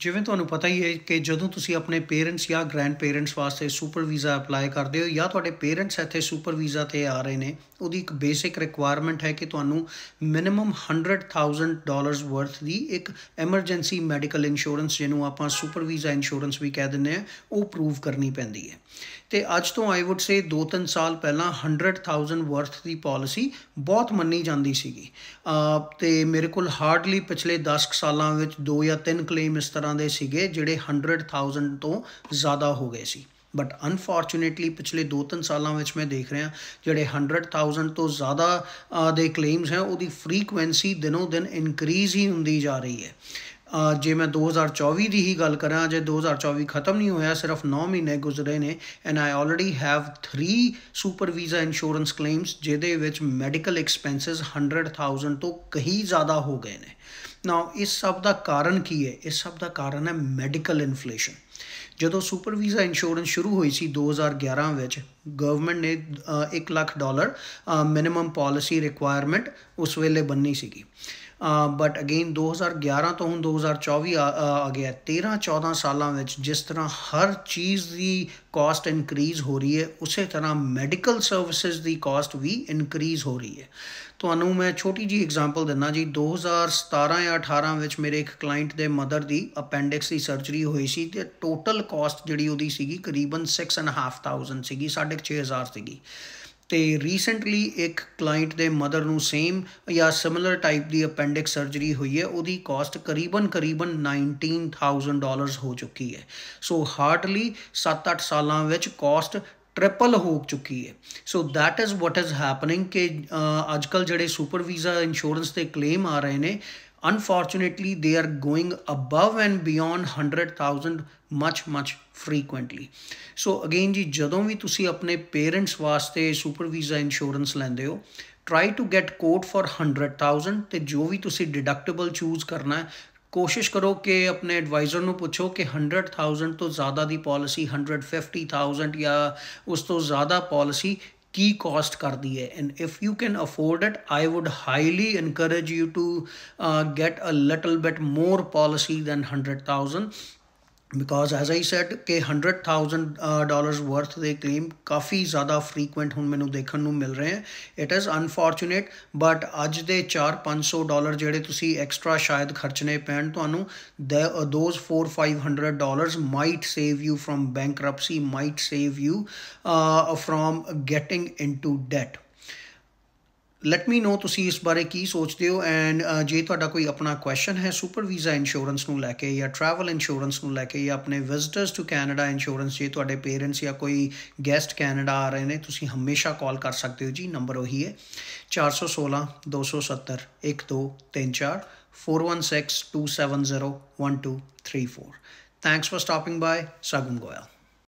ਜਿਵੇਂ ਤੁਹਾਨੂੰ ਪਤਾ ਹੀ ਹੈ ਕਿ ਜਦੋਂ ਤੁਸੀਂ ਆਪਣੇ ਪੇਰੈਂਟਸ ਜਾਂ ਗ੍ਰੈਂਡ ਪੇਰੈਂਟਸ ਵਾਸਤੇ ਸੁਪਰ ਵੀਜ਼ਾ ਅਪਲਾਈ ਕਰਦੇ ਹੋ ਜਾਂ ਤੁਹਾਡੇ ਪੇਰੈਂਟਸ ਇੱਥੇ ਸੁਪਰ ਵੀਜ਼ਾ ਤੇ ਆ ਰਹੇ ਨੇ ਉਹਦੀ ਇੱਕ ਬੇਸਿਕ ਰਿਕੁਆਇਰਮੈਂਟ ਹੈ ਕਿ ਤੁਹਾਨੂੰ ਮਿਨਿਮਮ 100000 ਡਾਲਰਸ ਵਰਥ ਦੀ ਇੱਕ ਐਮਰਜੈਂਸੀ ਮੈਡੀਕਲ ਇੰਸ਼ੋਰੈਂਸ ਜਿਹਨੂੰ ਆਪਾਂ ਸੁਪਰ ਵੀਜ਼ਾ ਇੰਸ਼ੋਰੈਂਸ ਵੀ ਕਹਿ ਦਿੰਦੇ ਆ ਉਹ ਪ੍ਰੂਵ ਕਰਨੀ ਪੈਂਦੀ ਹੈ ਤੇ ਅੱਜ ਤੋਂ ਆਈ ਊਡ ਸੇ 2-3 ਸਾਲ ਪਹਿਲਾਂ 100000 ਵਰਥ ਦੀ ਪਾਲਿਸੀ ਬਹੁਤ ਮੰਨੀ ਜਾਂਦੀ ਸੀਗੀ ਤੇ ਮੇਰੇ ਕੋਲ ਹਾਰਡਲੀ ਪਿਛਲੇ 10 ਸਾਲਾਂ ਵਿੱਚ 2 ਜਾਂ 3 ਕਲੇਮ ਇਸ ਤਰ੍ਹਾਂ ਤਰ੍ਹਾਂ ਦੇ ਸੀਗੇ ਜਿਹੜੇ 100000 ਤੋਂ ਜ਼ਿਆਦਾ ਹੋ ਗਏ ਸੀ ਬਟ ਅਨਫੋਰਚੂਨੇਟਲੀ ਪਿਛਲੇ 2-3 ਸਾਲਾਂ ਵਿੱਚ ਮੈਂ ਦੇਖ ਰਿਹਾ ਜਿਹੜੇ 100000 ਤੋਂ ਜ਼ਿਆਦਾ ਦੇ ਕਲੇਮਸ ਹੈ ਉਹਦੀ ਫ੍ਰੀਕੁਐਂਸੀ ਦਿਨੋਂ ਦਿਨ ਇਨਕਰੀਜ਼ ਹੀ ਹੁੰਦੀ ਜਾ ਰਹੀ ਹੈ ਜੇ ਮੈਂ 2024 ਦੀ ਹੀ ਗੱਲ ਕਰਾਂ ਜੇ 2024 ਖਤਮ ਨਹੀਂ ਹੋਇਆ ਸਿਰਫ 9 ਮਹੀਨੇ ਗੁਜ਼ਰੇ ਨੇ and I already have 3 super visa insurance claims ਜਿਹਦੇ ਵਿੱਚ ਮੈਡੀਕਲ ਐਕਸਪੈਂਸਸ 100000 ਤੋਂ ਕਹੀ ਜ਼ਿਆਦਾ ਹੋ ਗਏ ਨੇ ਨਾਓ ਇਸ ਸਭ ਦਾ ਕਾਰਨ ਕੀ ਹੈ ਇਸ ਸਭ ਦਾ ਕਾਰਨ ਹੈ ਮੈਡੀਕਲ ਇਨਫਲੇਸ਼ਨ ਜਦੋਂ ਸੁਪਰ ਵੀਜ਼ਾ ਇੰਸ਼ੋਰੈਂਸ ਸ਼ੁਰੂ ਹੋਈ ਸੀ 2011 ਵਿੱਚ ਗਵਰਨਮੈਂਟ ਨੇ 1 lakh dollar minimum policy requirement ਉਸ ਵੇਲੇ ਬੰਨੀ ਸੀਗੀ ਬਟ ਅਗੇਨ 2011 ਤੋਂ ਹੁਣ 2024 ਆ ਗਿਆ 13 14 ਸਾਲਾਂ ਵਿੱਚ ਜਿਸ ਤਰ੍ਹਾਂ ਹਰ ਚੀਜ਼ ਦੀ ਕਾਸਟ ਇਨਕਰੀਜ਼ ਹੋ ਰਹੀ ਹੈ ਉਸੇ ਤਰ੍ਹਾਂ ਮੈਡੀਕਲ ਸਰਵਿਸਿਜ਼ ਦੀ ਕਾਸਟ ਵੀ ਇਨਕਰੀਜ਼ ਹੋ ਰਹੀ ਹੈ ਤੁਹਾਨੂੰ ਮੈਂ ਛੋਟੀ ਜੀ ਐਗਜ਼ਾਮਪਲ ਦਿੰਨਾ ਜੀ 2017 ਜਾਂ 18 ਵਿੱਚ ਮੇਰੇ ਇੱਕ ਕਲਾਇੰਟ ਦੇ ਮਦਰ ਦੀ ਅਪੈਂਡਿਕਸ ਦੀ ਸਰਜਰੀ ਹੋਈ ਸੀ ਤੇ ਟੋਟਲ ਕਾਸਟ ਜਿਹੜੀ ਉਹਦੀ ਸੀਗੀ ਕਰੀਬਨ 6 6.5000 ਸੀਗੀ 6.5000 ਸੀਗੀ ਤੇ ਰੀਸੈਂਟਲੀ ਇੱਕ ਕਲਾਇੰਟ ਦੇ ਮਦਰ ਨੂੰ ਸੇਮ ਜਾਂ ਸਿਮਿਲਰ ਟਾਈਪ ਦੀ ਅਪੈਂਡਿਕਸ ਸਰਜਰੀ ਹੋਈ ਹੈ ਉਹਦੀ ਕਾਸਟ ਕਰੀਬਨ ਕਰੀਬਨ 19000 ਡਾਲਰਸ ਹੋ ਚੁੱਕੀ ਹੈ ਸੋ ਹਾਰਡਲੀ 7-8 ਸਾਲਾਂ ਵਿੱਚ ਕਾਸਟ ਟ੍ਰਿਪਲ ਹੋ ਚੁੱਕੀ ਹੈ so that is what is happening ਕਿ ਅੱਜ ਕੱਲ ਜਿਹੜੇ ਸੁਪਰ ਵੀਜ਼ਾ ਇੰਸ਼ੋਰੈਂਸ ਤੇ ਕਲੇਮ ਆ ਰਹੇ ਨੇ unfortunately they are going above and beyond 100000 much much frequently so again ਜੀ ਜਦੋਂ ਵੀ ਤੁਸੀਂ ਆਪਣੇ ਪੇਰੈਂਟਸ ਵਾਸਤੇ ਸੁਪਰ ਵੀਜ਼ਾ ਇੰਸ਼ੋਰੈਂਸ ਲੈਂਦੇ ਹੋ try to get quote for 100000 ਤੇ ਜੋ ਵੀ ਤੁਸੀਂ ਡਿਡਕਟੇਬਲ ਚੂਜ਼ ਕਰਨਾ ਹੈ कोशिश करो कि अपने एडवाइजर नो पुछो कि हंड्रड थाउजेंड तो ज़्यादा दी पॉलिसी हंड्रड फिफ्टी थाउजेंड या उस तो ज़्यादा पॉलिसी की कॉस्ट कर दी है and if you can afford it I would highly encourage you to get a little bit more policy than hundred thousand because as I said ਕਿ 100000 dollars worth ਦੇ ਕਲੇਮ ਕਾਫੀ ਜ਼ਿਆਦਾ ਫ੍ਰੀਕੁਐਂਟ ਹੁਣ ਮੈਨੂੰ ਦੇਖਣ ਨੂੰ ਮਿਲ ਰਹੇ ਹਨ ਇਟ ਇਜ਼ ਅਨਫੋਰਚੂਨੇਟ ਬਟ ਅੱਜ ਦੇ 4-500 ਡਾਲਰ ਜਿਹੜੇ ਤੁਸੀਂ ਐਕਸਟਰਾ ਸ਼ਾਇਦ ਖਰਚਨੇ ਪੈਣ ਤੁਹਾਨੂੰ those 4-500 dollars might save you from bankruptcy might save you from getting into debt let me know ਤੁਸੀਂ ਇਸ ਬਾਰੇ ਕੀ ਸੋਚਦੇ ਹੋ ਐਂਡ ਜੇ ਤੁਹਾਡਾ ਕੋਈ ਆਪਣਾ ਕੁਐਸਚਨ ਹੈ ਸੁਪਰ ਵੀਜ਼ਾ ਇੰਸ਼ੋਰੈਂਸ ਨੂੰ ਲੈ ਕੇ ਜਾਂ ਟਰੈਵਲ ਇੰਸ਼ੋਰੈਂਸ ਨੂੰ ਲੈ ਕੇ ਜਾਂ ਆਪਣੇ ਵਿਜ਼ਿਟਰਸ ਟੂ ਕੈਨੇਡਾ ਇੰਸ਼ੋਰੈਂਸ ਜੇ ਤੁਹਾਡੇ ਪੇਰੈਂਟਸ ਜਾਂ ਕੋਈ ਗੈਸਟ ਕੈਨੇਡਾ ਆ ਰਹੇ ਨੇ ਤੁਸੀਂ ਹਮੇਸ਼ਾ ਕਾਲ ਕਰ ਸਕਦੇ ਹੋ ਜੀ ਨੰਬਰ ਉਹੀ ਹੈ 416 270 1234 416 270 1234 Thanks for stopping by. Sagun Goyal.